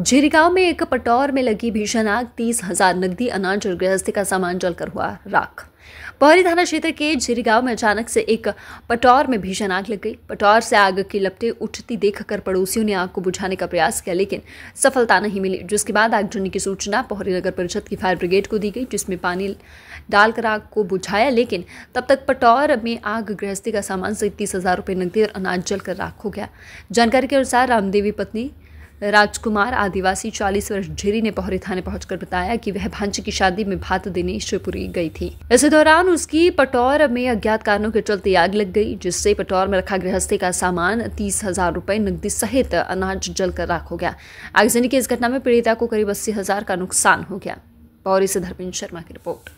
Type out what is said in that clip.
झिरिगांव में एक पटौर में लगी भीषण आग तीस हजार नकदी अनाज और गृहस्थी का सामान जलकर हुआ राख पहरी थाना क्षेत्र के झिरीगांव में अचानक से एक पटौर में भीषण आग लग गई पटौर से आग की लपटें उठती देखकर पड़ोसियों ने आग को बुझाने का प्रयास किया लेकिन सफलता नहीं मिली जिसके बाद आगजनी की सूचना पहरी नगर परिषद की फायर ब्रिगेड को दी गई जिसमें पानी डालकर आग को बुझाया लेकिन तब तक पटौर में आग गृहस्थी का सामान से तीस हजार रुपये नकदी और अनाज जलकर राख हो गया जानकारी के अनुसार रामदेवी पत्नी राजकुमार आदिवासी चालीस वर्ष झेरी ने पोहरे थाने पहुंचकर बताया कि वह भांजी की शादी में भात देने शिवपुरी गई थी इस दौरान उसकी पटौर में अज्ञात कारणों के चलते आग लग गई जिससे पटौर में रखा गृहस्थी का सामान तीस हजार रूपए नकदी सहित अनाज जलकर राख हो गया आगजनी की इस घटना में पीड़िता को करीब अस्सी हजार का नुकसान हो गया और इसे धर्मेंद्र शर्मा की रिपोर्ट